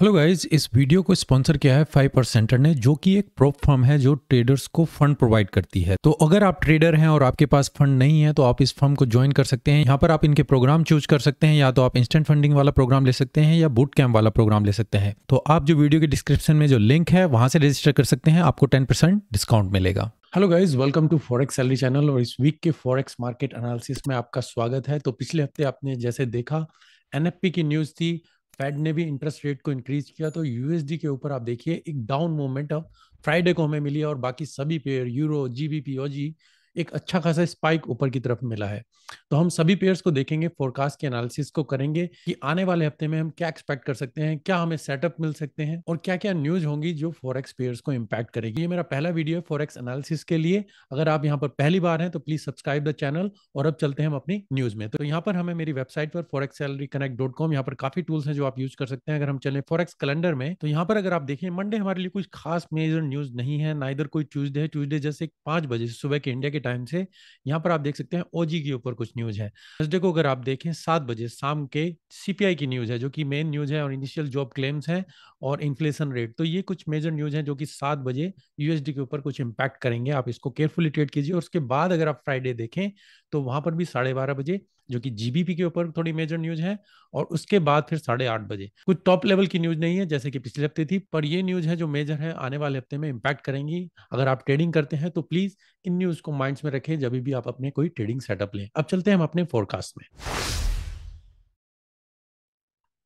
hello guys इस video को sponsor किया है फाइव परसेंटर ने जो कि एक प्रोप फर्म है जो ट्रेडर्स को फंड प्रोवाइड करती है तो अगर आप ट्रेडर हैं और आपके पास फंड नहीं है तो आप इस फर्म को ज्वाइन कर सकते हैं यहाँ पर आप इनके प्रोग्राम चूज कर सकते हैं या तो आप इंस्टेंट फंडिंग वाला प्रोग्राम ले सकते हैं या बूट कैम्प वाला प्रोग्राम ले सकते हैं तो आप जो वीडियो के डिस्क्रिप्शन में जो लिंक है वहां से रजिस्टर कर सकते हैं आपको टेन डिस्काउंट मिलेगा hello guys welcome to forex salary channel और इस वीक के फॉरेक्स मार्केट एनालिसिस में आपका स्वागत है तो पिछले हफ्ते आपने जैसे देखा एनएफपी की न्यूज थी फेड ने भी इंटरेस्ट रेट को इंक्रीज किया तो यूएसडी के ऊपर आप देखिए एक डाउन मोमेंट अब फ्राइडे को हमें मिली और बाकी सभी पेयर यूरो जीबीपी और जी एक अच्छा खासा स्पाइक ऊपर की तरफ मिला है तो हम सभी पेयर्स को देखेंगे फोरकास्ट के एनालिसिस को करेंगे कि आने वाले हफ्ते में हम क्या एक्सपेक्ट कर सकते हैं क्या हमें सेटअप मिल सकते हैं और क्या क्या न्यूज होंगी जो फॉरेक्स पेयर्स को इम्पैक्ट करेगी ये मेरा पहला वीडियो है फॉरेक्स एनालिसिस के लिए अगर आप यहाँ पर पहली बार हैं तो प्लीज सब्सक्राइब द चैनल और अब चलते हैं हम अपनी न्यूज में तो यहाँ पर हमें मेरी वेबसाइट पर forex salary connect dot com यहाँ पर काफी टूल्स हैं जो आप यूज कर सकते हैं अगर हम चले फॉरेक्स कैलेंडर में तो यहाँ पर अगर आप देखें मंडे हमारे लिए कुछ खास मेजर न्यूज नहीं है ना इधर कोई ट्यूजडे है ट्यूजडे जैसे पांच बजे सुबह के इंडिया के टाइम से यहाँ पर आप देख सकते हैं ओजी के ऊपर कुछ न्यूज है थर्सडे को अगर आप देखें सात बजे शाम के सीपीआई की न्यूज है जो कि मेन न्यूज है और इनिशियल जॉब क्लेम्स हैं और इन्फ्लेशन रेट तो ये कुछ मेजर न्यूज है जो कि सात बजे यूएसडी के ऊपर कुछ इम्पैक्ट करेंगे आप इसको केयरफुली ट्रेड कीजिए और उसके बाद अगर आप फ्राइडे देखें तो वहां पर भी साढ़े बारह बजे जो कि जीबीपी के ऊपर थोड़ी मेजर न्यूज है और उसके बाद फिर साढ़े आठ बजे कुछ टॉप लेवल की न्यूज नहीं है जैसे कि पिछले हफ्ते थी पर ये न्यूज है जो मेजर है आने वाले हफ्ते में इम्पैक्ट करेंगी अगर आप ट्रेडिंग करते हैं तो प्लीज इन न्यूज को माइंड में रखें जब भी आप अपने कोई ट्रेडिंग सेटअप लें अब चलते हैं हम अपने फोरकास्ट में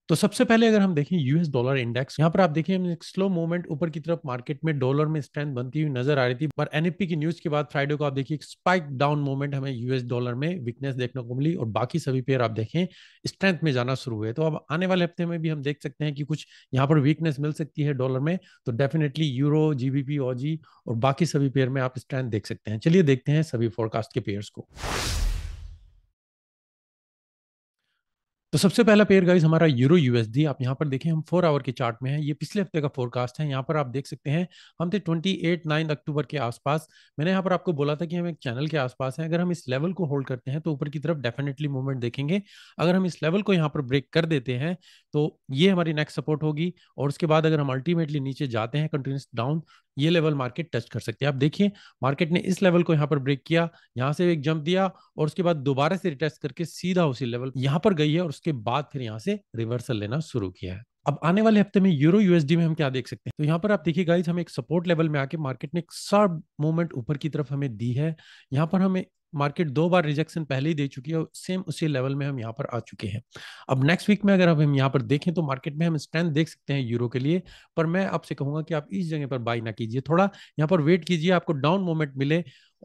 तो सबसे पहले अगर हम देखें यूएस डॉलर इंडेक्स यहाँ पर आप देखिए स्लो मूवमेंट ऊपर की तरफ मार्केट में डॉलर में स्ट्रेंथ बनती हुई नजर आ रही थी पर एनएफपी की न्यूज के बाद फ्राइडे को आप देखिए स्पाइक डाउन मूवमेंट हमें यूएस डॉलर में वीकनेस देखने को मिली और बाकी सभी पेयर आप देखें स्ट्रेंथ में जाना शुरू हुए तो अब आने वाले हफ्ते में भी हम देख सकते हैं कि कुछ यहाँ पर वीकनेस मिल सकती है डॉलर में तो डेफिनेटली यूरो जीबीपी ओजी और बाकी सभी पेयर में आप स्ट्रेंथ देख सकते हैं चलिए देखते हैं सभी फोरकास्ट के पेयर्स को तो सबसे पहला पेयर गाइज हमारा यूरो यूएसडी आप यहाँ पर देखें हम फोर आवर के चार्ट में हैं ये पिछले हफ्ते का फोरकास्ट है यहाँ पर आप देख सकते हैं हम थे ट्वेंटी एट नाइन अक्टूबर के आसपास मैंने यहाँ पर आपको बोला था कि हम एक चैनल के आसपास हैं अगर हम इस लेवल को होल्ड करते हैं तो ऊपर की तरफ डेफिनेटली मूवमेंट देखेंगे अगर हम इस लेवल को यहाँ पर ब्रेक कर देते हैं तो ये हमारी नेक्स्ट सपोर्ट होगी और उसके बाद अगर हम अल्टीमेटली नीचे जाते हैं कंटिन्यूस डाउन ये लेवल मार्केट टच कर सकती है आप देखिए मार्केट ने इस लेवल को यहाँ पर ब्रेक किया यहाँ से एक जंप दिया और उसके बाद दोबारा से रिटेस्ट करके सीधा उसी लेवल यहाँ पर गई है और उसके बाद फिर यहाँ से रिवर्सल लेना शुरू किया है अब आने वाले हफ्ते में यूरो यूएसडी में हम क्या देख सकते हैं तो यहाँ पर आप देखिए गाइज हम एक सपोर्ट लेवल में आके मार्केट ने एक शार्प मूवमेंट ऊपर की तरफ हमें दी है यहाँ पर हमें मार्केट दो बार रिजेक्शन पहले ही दे चुकी है सेम उसी लेवल में हम यहाँ पर आ चुके हैं अब नेक्स्ट वीक में अगर हम यहाँ पर देखें तो मार्केट में हम स्ट्रेंथ देख सकते हैं यूरो के लिए पर मैं आपसे कहूंगा कि आप इस जगह पर बाई ना कीजिए थोड़ा यहाँ पर वेट कीजिए आपको डाउन मोमेंट मिले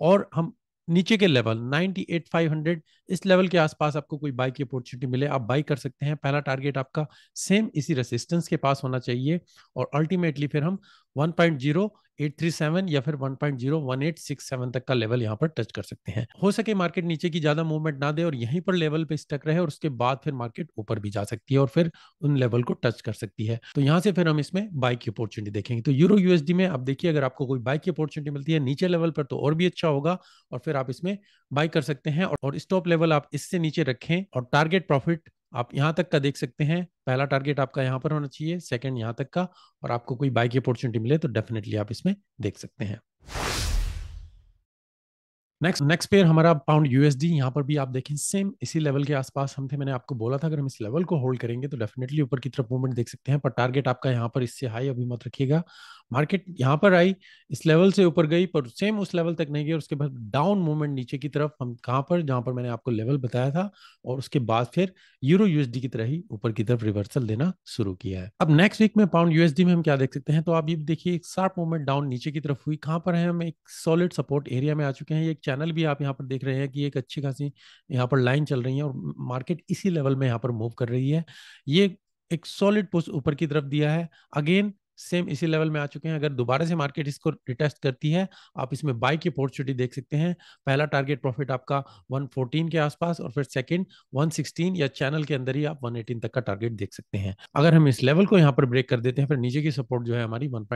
और हम नीचे के लेवल 98,500 इस लेवल के आसपास आपको कोई बाई की अपॉर्चुनिटी मिले आप बाई कर सकते हैं पहला टारगेट आपका सेम इसी रेसिस्टेंस के पास होना चाहिए और अल्टीमेटली फिर हम 1.0 837 या फिर 1.01867 तक का लेवल यहाँ पर टच कर सकते हैं हो सके मार्केट नीचे की ज्यादा मूवमेंट ना दे और यहीं पर लेवल पे स्टक रहे और उसके बाद फिर मार्केट ऊपर भी जा सकती है और फिर उन लेवल को टच कर सकती है तो यहाँ से फिर हम इसमें बाइक की अपॉर्चुनिटी देखेंगे तो यूरो यूएसडी में आप देखिए अगर आपको कोई बाइक की अपॉर्चुनिटी मिलती है नीचे लेवल पर तो और भी अच्छा होगा और फिर आप इसमें बाई कर सकते हैं और स्टॉप लेवल आप इससे नीचे रखें और टारगेट प्रॉफिट आप यहाँ तक का देख सकते हैं पहला टारगेट आपका यहाँ पर होना चाहिए सेकंड यहाँ तक का और आपको कोई बाइक की अपॉर्चुनिटी मिले तो डेफिनेटली आप इसमें देख सकते हैं नेक्स्ट नेक्स्ट पेयर हमारा पाउंड यूएसडी यहाँ पर भी आप देखें सेम इसी लेवल के आसपास हम थे मैंने आपको बोला था अगर हम इस लेवल को होल्ड करेंगे तो डेफिनेटली ऊपर की तरफ मूवमेंट देख सकते हैं पर टारगेट आपका यहाँ पर इससे हाई अभी मत रखिएगा मार्केट यहाँ पर आई इस लेवल से ऊपर गई पर सेम उस लेवल तक नहीं गई और उसके बाद डाउन मूवमेंट नीचे की तरफ हम कहाँ पर जहाँ पर मैंने आपको लेवल बताया था और उसके बाद फिर यूरो यूएसडी की तरह ही ऊपर की तरफ रिवर्सल देना शुरू किया है अब नेक्स्ट वीक में पाउंड यूएसडी में हम क्या देख सकते हैं तो आप ये देखिए एक शार्प मूवमेंट डाउन नीचे की तरफ हुई कहाँ पर है हम एक सॉलिड सपोर्ट एरिया में आ चुके हैं एक चैनल भी आप यहाँ पर देख रहे हैं कि एक अच्छी खासी यहाँ पर लाइन चल रही है और मार्केट इसी लेवल में यहाँ पर मूव कर रही है ये एक सॉलिड पुश ऊपर की तरफ दिया है अगेन सेम इसी लेवल में आ चुके हैं अगर दोबारा से मार्केट इसको रिटेस्ट करती है आप इसमें बाई की अपॉर्चुनिटी देख सकते हैं पहला टारगेट प्रॉफिट आपका 114 के आसपास और फिर सेकंड 116 या चैनल के अंदर ही आप 118 तक का टारगेट देख सकते हैं अगर हम इस लेवल को यहाँ पर ब्रेक कर देते हैं फिर नीचे की सपोर्ट जो है हमारी वन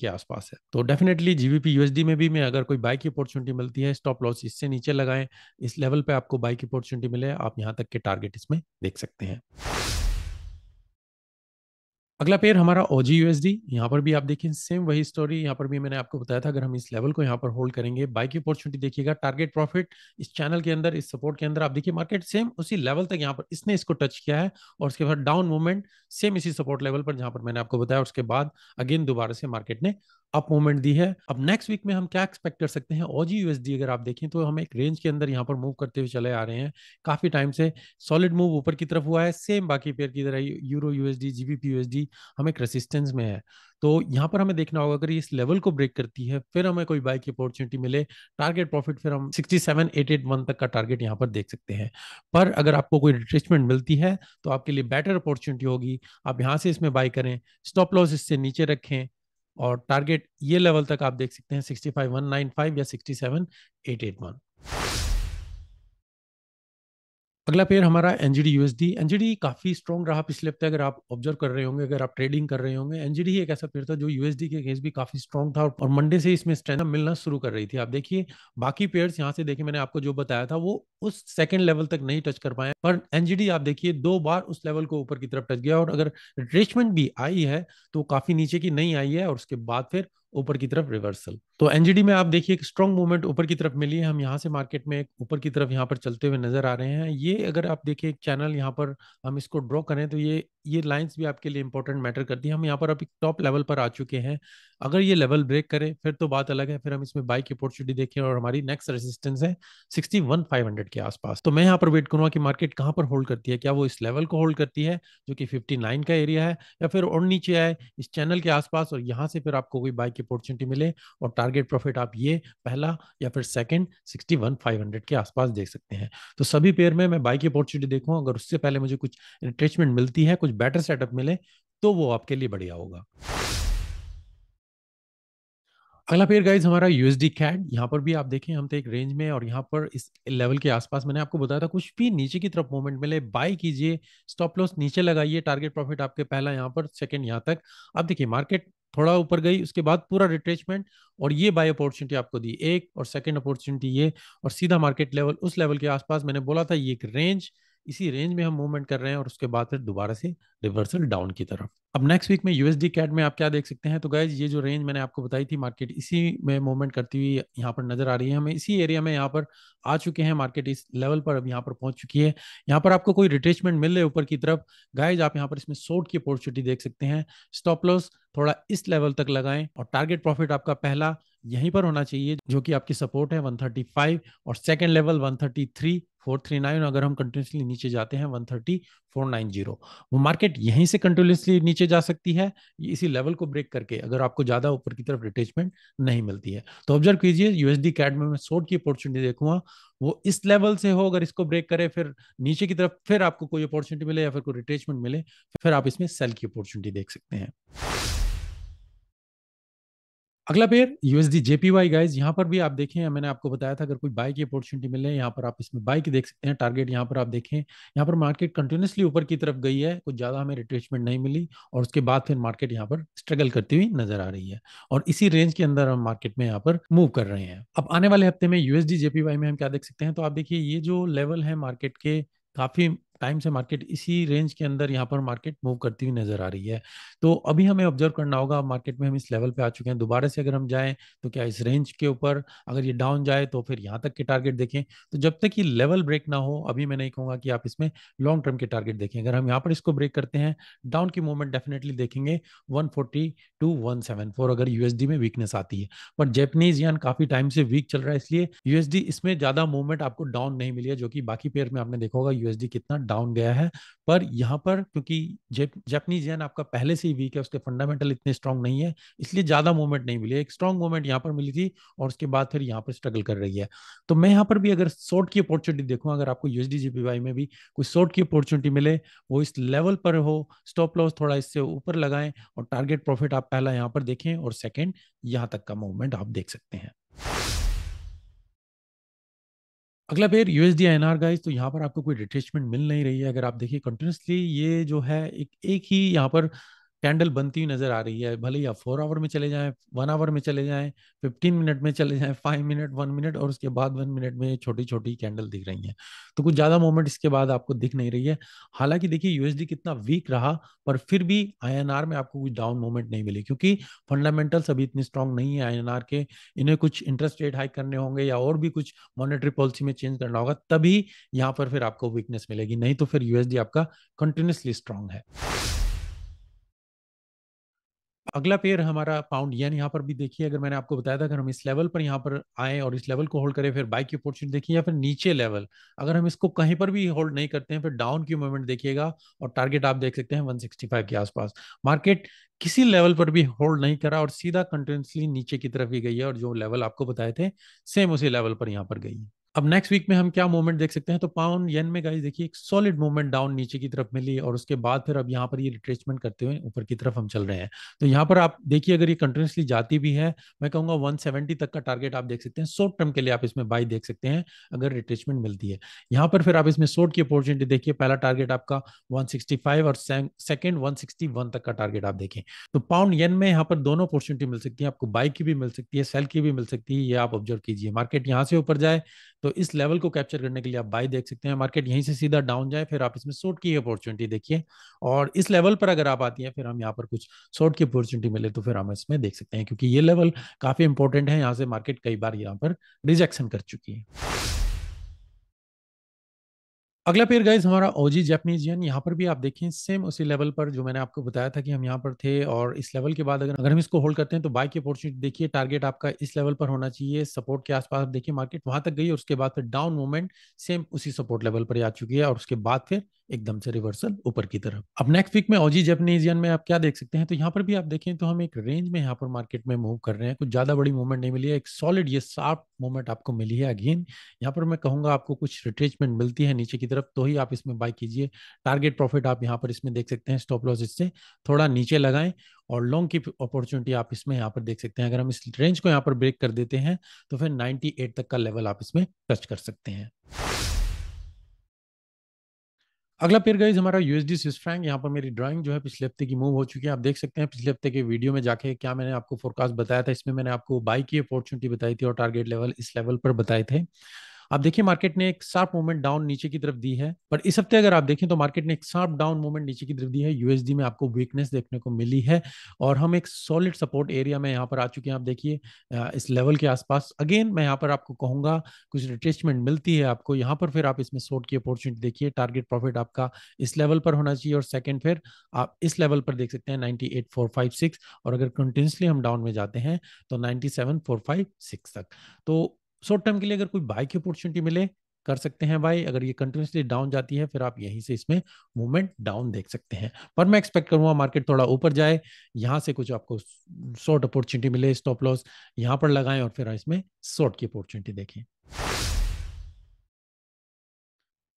के आसपास है तो डेफिनेटली जीबीपी यूएसडी में भी मैं अगर कोई बाई की अपॉर्चुनिटी मिलती है स्टॉप लॉस इससे नीचे लगाएं इस लेवल पे आपको बाई की अपॉर्चुनिटी मिले आप यहाँ तक के टारगेट इसमें देख सकते हैं अगला पेयर हमारा ओजी यूएसडी यहाँ पर भी आप देखें सेम वही स्टोरी यहाँ पर भी मैंने आपको बताया था अगर हम इस लेवल को यहाँ पर होल्ड करेंगे बाई की अपॉर्चुनिटी देखिएगा टारगेट प्रॉफिट इस चैनल के अंदर इस सपोर्ट के अंदर आप देखिए मार्केट सेम उसी लेवल तक यहाँ पर इसने इसको टच किया है और उसके बाद डाउन मूवमेंट सेम इसी सपोर्ट लेवल पर जहाँ पर मैंने आपको बताया उसके बाद अगेन दोबारा से मार्केट ने अप मूवमेंट दी है अब नेक्स्ट वीक में हम क्या एक्सपेक्ट कर सकते हैं ओजी यूएसडी अगर आप देखें तो हम एक रेंज के अंदर यहाँ पर मूव करते हुए चले आ रहे हैं काफी टाइम से सॉलिड मूव ऊपर की तरफ हुआ है सेम बाकी पेयर की तरह यूरो यूएसडी जीबीपी यूएसडी हम एक रेसिस्टेंस में है तो यहाँ पर हमें देखना होगा अगर इस लेवल को ब्रेक करती है फिर हमें कोई बाई की अपॉर्चुनिटी मिले टारगेट प्रॉफिट फिर हम sixty seven eight eight one तक का टारगेट यहाँ पर देख सकते हैं पर अगर आपको कोई रिट्रेसमेंट मिलती है तो आपके लिए बेटर अपॉर्चुनिटी होगी आप यहाँ से इसमें बाई करें स्टॉप लॉस इससे नीचे रखें और टारगेट ये लेवल तक आप देख सकते हैं सिक्सटी या सिक्सटी अगला पेयर हमारा एनजीडी यूएसडी एनजीडी काफ़ी स्ट्रॉन्ग रहा पिछले हफ्ते अगर आप ऑब्जर्व कर रहे होंगे अगर आप ट्रेडिंग कर रहे होंगे एनजीडी ही एक ऐसा पेयर था जो यूएसडी के केस भी काफ़ी स्ट्रॉन्ग था और मंडे से इसमें स्ट्रेंथ मिलना शुरू कर रही थी आप देखिए बाकी पेयर्स यहाँ से देखिए मैंने आपको जो बताया था वो उस सेकेंड लेवल तक नहीं टच कर पाए पर एनजीडी आप देखिए दो बार उस लेवल को ऊपर की तरफ टच गया और अगर रिट्रेचमेंट भी आई है तो काफ़ी नीचे की नहीं आई है और उसके बाद फिर ऊपर की तरफ रिवर्सल तो एनजीडी में आप देखिए एक स्ट्रॉन्ग मूवमेंट ऊपर की तरफ मिली है हम यहाँ से मार्केट में ऊपर की तरफ यहाँ पर चलते हुए नजर आ रहे हैं ये अगर आप देखिए एक चैनल यहाँ पर हम इसको ड्रॉ करें तो ये ये लाइंस भी आपके लिए इंपॉर्टेंट मैटर करती है हम यहाँ पर अभी टॉप लेवल पर आ चुके हैं अगर ये लेवल ब्रेक करे फिर तो बात अलग है फिर हम इसमें बाइक की अपॉर्चुनिटी देखें और हमारी नेक्स्ट रेजिस्टेंस है सिक्सटी वन फाइव हंड्रेड के आसपास तो मैं यहाँ पर वेट करूंगा कि मार्केट कहाँ पर होल्ड करती है क्या वो इस लेवल को होल्ड करती है जो कि फिफ्टी नाइन का एरिया है या फिर और नीचे आए इस चैनल के आसपास और यहाँ से फिर आपको कोई बाइक की अपॉर्चुनिटी मिले और टारगेट प्रॉफिट आप ये पहला या फिर second sixty one five hundred के आसपास देख सकते हैं तो सभी पेयर में मैं बाइक की अपॉर्चुनिटी देखूँ अगर उससे पहले मुझे कुछ रिट्रेचमेंट मिलती है कुछ कुछ बेटर सेटअप मिले तो वो आपके लिए बढ़िया होगा अगला पेयर गाइज हमारा यूएसडी कैड यहाँ पर भी आप देखें हम तो एक रेंज में और यहाँ पर इस लेवल के आसपास मैंने आपको बताया था कुछ भी नीचे की तरफ मूवमेंट मिले बाय कीजिए स्टॉप लॉस नीचे लगाइए टारगेट प्रॉफिट आपके पहला यहाँ पर सेकंड यहाँ तक अब देखिए मार्केट थोड़ा ऊपर गई उसके बाद पूरा रिट्रेचमेंट और ये बाय अपॉर्चुनिटी आपको दी एक और सेकेंड अपॉर्चुनिटी ये और सीधा मार्केट लेवल उस लेवल के आसपास मैंने बोला था ये एक रेंज इसी रेंज में हम मूवमेंट कर रहे हैं और उसके बाद फिर दोबारा से रिवर्सल डाउन की तरफ अब नेक्स्ट वीक में यूएसडी कैट में आप क्या देख सकते हैं तो गाइज ये जो रेंज मैंने आपको बताई थी मार्केट इसी में मूवमेंट करती हुई यहाँ पर नजर आ रही है हमें इसी एरिया में यहाँ पर आ चुके हैं मार्केट इस लेवल पर अब यहाँ पर पहुंच चुकी है यहाँ पर आपको कोई रिटेचमेंट मिल रहे ऊपर की तरफ गाइज आप यहाँ पर इसमें शोट की अपॉर्चुनिटी देख सकते हैं स्टॉप लॉस थोड़ा इस लेवल तक लगाएं और टारगेट प्रॉफिट आपका पहला यहीं पर होना चाहिए जो कि आपकी सपोर्ट है 135 और सेकंड लेवल 133 439 अगर हम कंटिन्यूसली नीचे जाते हैं 130 वो मार्केट यहीं से कंटिन्यूसली नीचे जा सकती है इसी लेवल को ब्रेक करके अगर आपको ज्यादा ऊपर की तरफ रिटेचमेंट नहीं मिलती है तो ऑब्जर्व कीजिए यूएसडी कैड में मैं शॉर्ट की अपॉर्चुनिटी देखूंगा वो इस लेवल से हो अगर इसको ब्रेक करे फिर नीचे की तरफ फिर आपको कोई अपॉर्चुनिटी मिले या फिर कोई रिटेचमेंट मिले फिर आप इसमें सेल की अपॉर्चुनिटी देख सकते हैं अगला पेयर यूएसडी जेपीवाई गाइज यहाँ पर भी आप देखें मैंने आपको बताया था अगर कोई बाई की अपॉर्चुनिटी मिले यहाँ पर आप इसमें बाई की देख सकते हैं टारगेट यहाँ पर आप देखें यहाँ पर मार्केट कंटिन्यूसली ऊपर की तरफ गई है कुछ ज़्यादा हमें रिट्रेचमेंट नहीं मिली और उसके बाद फिर मार्केट यहाँ पर स्ट्रगल करती हुई नजर आ रही है और इसी रेंज के अंदर हम मार्केट में यहाँ पर मूव कर रहे हैं अब आने वाले हफ्ते में यूएसडी जेपीवाई में हम क्या देख सकते हैं तो आप देखिए ये जो लेवल है मार्केट के काफ़ी टाइम से मार्केट इसी रेंज के अंदर यहाँ पर मार्केट मूव करती हुई नजर आ रही है तो अभी हमें ऑब्जर्व करना होगा मार्केट में हम इस लेवल पे आ चुके हैं दोबारा से अगर हम जाएं तो क्या इस रेंज के ऊपर अगर ये डाउन जाए तो फिर यहाँ तक के टारगेट देखें तो जब तक ये लेवल ब्रेक ना हो अभी मैं नहीं कहूँगा कि आप इसमें लॉन्ग टर्म के टारगेट देखें अगर हम यहाँ पर इसको ब्रेक करते हैं डाउन की मूवमेंट डेफिनेटली देखेंगे वन टू वन अगर यूएसडी में वीकनेस आती है पर जैपनीज यान काफी टाइम से वीक चल रहा है इसलिए यूएसडी इसमें ज्यादा मूवमेंट आपको डाउन नहीं मिली है जो कि बाकी पेयर में आपने देखा होगा यूएसडी कितना डाउन गया है पर यहाँ पर क्योंकि जैपनीज येन आपका पहले से ही वीक है उसके फंडामेंटल इतने स्ट्रांग नहीं है इसलिए ज्यादा मूवमेंट नहीं मिली एक स्ट्रांग मूवमेंट यहाँ पर मिली थी और उसके बाद फिर यहाँ पर स्ट्रगल कर रही है तो मैं यहाँ पर भी अगर शॉर्ट की अपॉर्चुनिटी देखूँ अगर आपको यूएसडी जीपीवाई में भी कोई शॉर्ट की अपॉर्चुनिटी मिले वो इस लेवल पर हो स्टॉप लॉस थोड़ा इससे ऊपर लगाएं और टारगेट प्रॉफिट आप पहला यहाँ पर देखें और सेकेंड यहाँ तक का मूवमेंट आप देख सकते हैं अगला pair USD N R guys तो यहाँ पर आपको कोई रिट्रेचमेंट मिल नहीं रही है अगर आप देखिए कंटिन्यूसली ये जो है एक एक ही यहाँ पर कैंडल बनती हुई नजर आ रही है भले ही आप फोर आवर में चले जाएं वन आवर में चले जाएं फिफ्टीन मिनट में चले जाएं फाइव मिनट वन मिनट और उसके बाद वन मिनट में छोटी छोटी कैंडल दिख रही है तो कुछ ज्यादा मोमेंट इसके बाद आपको दिख नहीं रही है हालांकि देखिए यूएसडी कितना वीक रहा पर फिर भी आई में आपको कुछ डाउन मूवमेंट नहीं मिली क्योंकि फंडामेंटल्स अभी इतनी स्ट्रांग नहीं है आई के इन्हें कुछ इंटरेस्ट रेट हाइक करने होंगे या और भी कुछ मॉनिटरी पॉलिसी में चेंज करना होगा तभी यहाँ पर फिर आपको वीकनेस मिलेगी नहीं तो फिर यूएसडी आपका कंटिन्यूसली स्ट्रांग है अगला पेयर हमारा पाउंड येन यहाँ पर भी देखिए अगर मैंने आपको बताया था अगर हम इस लेवल पर यहाँ पर आए और इस लेवल को होल्ड करें फिर बाइक की अपॉर्चुनिटी देखिए या फिर नीचे लेवल अगर हम इसको कहीं पर भी होल्ड नहीं करते हैं फिर डाउन की मूवमेंट देखिएगा और टारगेट आप देख सकते हैं 165 के आसपास मार्केट किसी लेवल पर भी होल्ड नहीं करा और सीधा कंटिन्यूसली नीचे की तरफ ही गई है और जो लेवल आपको बताए थे सेम उसी लेवल पर यहाँ पर गई है अब नेक्स्ट वीक में हम क्या मूवमेंट देख सकते हैं तो पाउंड येन में गाइस देखिए एक सॉलिड मूवमेंट डाउन नीचे की तरफ मिली और उसके बाद फिर अब यहाँ पर ये रिट्रेचमेंट करते हुए ऊपर की तरफ हम चल रहे हैं तो यहाँ पर आप देखिए अगर ये कंटिन्यूसली जाती भी है मैं कहूंगा 170 तक का टारगेट आप देख सकते हैं शॉर्ट टर्म के लिए आप इसमें बाई देख सकते हैं अगर रिट्रेचमेंट मिलती है यहाँ पर फिर आप इसमें शॉर्ट की अपॉर्चुनिटी देखिए पहला टारगेट आपका वन और सेकेंड वन तक का टारगेट आप देखें तो पाउंड येन में यहाँ पर दोनों अपॉर्चुनिटी मिल सकती है आपको बाई की भी मिल सकती है सेल की भी मिल सकती है ये आप ऑब्जर्व कीजिए मार्केट यहाँ से ऊपर जाए तो इस लेवल को कैप्चर करने के लिए आप बाय देख सकते हैं मार्केट यहीं से सीधा डाउन जाए फिर आप इसमें शॉर्ट की अपॉर्चुनिटी देखिए और इस लेवल पर अगर आप आती हैं फिर हम यहाँ पर कुछ शॉर्ट की अपॉर्चुनिटी मिले तो फिर हम इसमें देख सकते हैं क्योंकि ये लेवल काफ़ी इंपॉर्टेंट है यहाँ से मार्केट कई बार यहाँ पर रिजेक्शन कर चुकी है अगला पेयर गाइज हमारा ओजी जैपनीज यन यहाँ पर भी आप देखें सेम उसी लेवल पर जो मैंने आपको बताया था कि हम यहाँ पर थे और इस लेवल के बाद अगर अगर हम इसको होल्ड करते हैं तो बाय की अपॉर्चुनिटी देखिए टारगेट आपका इस लेवल पर होना चाहिए सपोर्ट के आसपास देखिए मार्केट वहां तक गई और उसके बाद फिर डाउन मूवमेंट सेम उसी सपोर्ट लेवल पर आ चुकी है और उसके बाद फिर एकदम से रिवर्सल ऊपर की तरफ अब नेक्स्ट वीक में ऑजी जेपनीजियन में आप क्या देख सकते हैं तो यहाँ पर भी आप देखें तो हम एक रेंज में यहाँ पर मार्केट में मूव कर रहे हैं कुछ ज्यादा बड़ी मूवमेंट नहीं मिली है एक सॉलिड ये साफ मूवमेंट आपको मिली है अगेन यहाँ पर मैं कहूंगा आपको कुछ रिट्रेचमेंट मिलती है नीचे की तरफ तो ही आप इसमें बाई कीजिए टारगेट प्रॉफिट आप यहाँ पर इसमें देख सकते हैं स्टॉप लॉस इससे थोड़ा नीचे लगाएं और लॉन्ग की अपॉर्चुनिटी आप इसमें यहाँ पर देख सकते हैं अगर हम इस रेंज को यहाँ पर ब्रेक कर देते हैं तो फिर नाइनटी तक का लेवल आप इसमें टच कर सकते हैं अगला पेयर गाइज हमारा यूएसडी स्विस फ्रैंक यहाँ पर मेरी ड्राइंग जो है पिछले हफ्ते की मूव हो चुकी है आप देख सकते हैं पिछले हफ्ते के वीडियो में जाके क्या मैंने आपको फोरकास्ट बताया था इसमें मैंने आपको बाई की अपॉर्चुनिटी बताई थी और टारगेट लेवल इस लेवल पर बताए थे आप देखिए मार्केट ने एक शार्प मूवमेंट डाउन नीचे की तरफ दी है बट इस हफ्ते अगर आप देखें तो मार्केट ने एक शार्प डाउन मूवमेंट नीचे की तरफ दी है यूएसडी में आपको वीकनेस देखने को मिली है और हम एक सॉलिड सपोर्ट एरिया में यहाँ पर आ चुके हैं आप देखिए इस लेवल के आसपास अगेन मैं यहाँ पर आपको कहूंगा कुछ रिटेस्टमेंट मिलती है आपको यहाँ पर फिर आप इसमें शॉर्ट की अपॉर्चुनिटी देखिए टारगेट प्रॉफिट आपका इस लेवल पर होना चाहिए और सेकेंड फिर आप इस लेवल पर देख सकते हैं नाइनटी और अगर कंटिन्यूसली हम डाउन में जाते हैं तो नाइनटी तक तो शॉर्ट टर्म के लिए अगर कोई बाय की अपॉर्चुनिटी मिले कर सकते हैं बाय अगर ये कंटिन्यूसली डाउन जाती है फिर आप यहीं से इसमें मूवमेंट डाउन देख सकते हैं पर मैं एक्सपेक्ट करूंगा मार्केट थोड़ा ऊपर जाए यहाँ से कुछ आपको शॉर्ट अपॉर्चुनिटी मिले स्टॉप लॉस यहाँ पर लगाएं और फिर इसमें शॉर्ट की अपॉर्चुनिटी देखें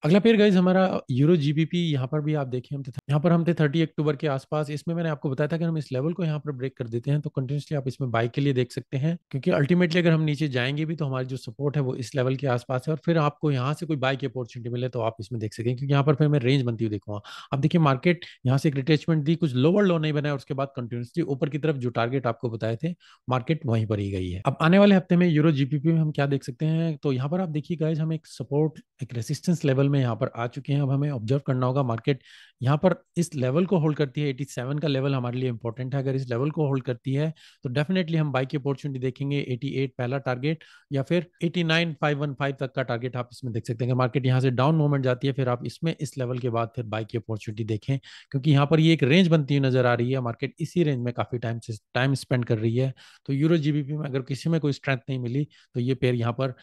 अगला पेयर गाइज हमारा यूरो जीबीपी यहाँ पर भी आप देखें हम थे यहाँ पर हम थे थर्टी अक्टूबर के आसपास इसमें मैंने आपको बताया था कि हम इस लेवल को यहाँ पर ब्रेक कर देते हैं तो कंटिन्यूसली आप इसमें बाइक के लिए देख सकते हैं क्योंकि अल्टीमेटली अगर हम नीचे जाएंगे भी तो हमारी जो सपोर्ट है वो इस लेवल के आसपास है और फिर आपको यहाँ से कोई बाइक की अपॉर्चुनिटी मिले तो आप इसमें देख सकें क्योंकि यहाँ पर फिर मैं रेंज बनती हुई देखूंगा आप देखिए मार्केट यहाँ से एक रिटेचमेंट दी कुछ लोअर लो नहीं बनाया उसके बाद कंटिन्यूसली ऊपर की तरफ जो टारगेट आपको बताए थे मार्केट वहीं पर ही गई है अब आने वाले हफ्ते में यूरो जीपीपी में हम क्या देख सकते हैं तो यहाँ पर आप देखिए गाइज हम एक सपोर्ट एक रेसिस्टेंस लेवल में यहाँ पर आ चुके हैं अब हमें ऑब्जर्व करना होगा मार्केट यहाँ पर इस लेवल को होल्ड करती है 87 का लेवल हमारे लिए इंपॉर्टेंट है अगर इस लेवल को होल्ड करती है तो डेफिनेटली हम बाई की अपॉर्चुनिटी देखेंगे 88 पहला टारगेट या फिर 89515 तक का टारगेट आप इसमें देख सकते हैं मार्केट यहाँ से डाउन मूवमेंट जाती है फिर आप इसमें इस लेवल के बाद फिर बाई की अपॉर्चुनिटी देखें क्योंकि यहाँ पर ये एक रेंज बनती हुई नजर आ रही है मार्केट इसी रेंज में काफी टाइम से टाइम स्पेंड कर रही है तो यूरो जीबीपी में अगर किसी में कोई स्ट्रेंथ नहीं मिली तो ये पेयर यहाँ पर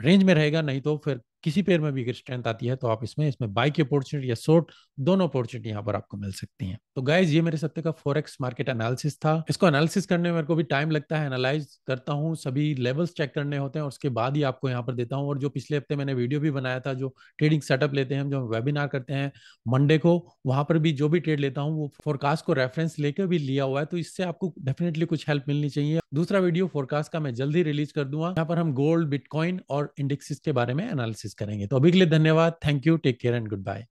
रेंज में रहेगा नहीं तो फिर किसी पेयर में भी अगर स्ट्रेंथ आती है तो आप इसमें इसमें बाई की अपॉर्चुनिटी या शॉर्ट दोनों अपॉर्चुनिटी यहाँ पर आपको मिल सकती है तो गाइज ये मेरे सबसे का फोरेक्स मार्केट एनालिसिस था इसको एनालिसिस करने में मेरे को भी टाइम लगता है एनालाइज करता हूँ सभी लेवल्स चेक करने होते हैं और उसके बाद ही आपको यहाँ पर देता हूँ और जो पिछले हफ्ते मैंने वीडियो भी बनाया था जो ट्रेडिंग सेटअप लेते हैं जो हम वेबिनार करते हैं मंडे को वहां पर भी जो भी ट्रेड लेता हूँ वो फोरकास्ट को रेफरेंस लेकर भी लिया हुआ है तो इससे आपको डेफिनेटली कुछ हेल्प मिलनी चाहिए दूसरा वीडियो फोरकास्ट का मैं जल्दी रिलीज कर दूंगा यहाँ पर हम गोल्ड बिटकॉइन और इंडेक्सिस के बारे में एनालिसिस करेंगे तो अभी के लिए धन्यवाद thank you take care and good bye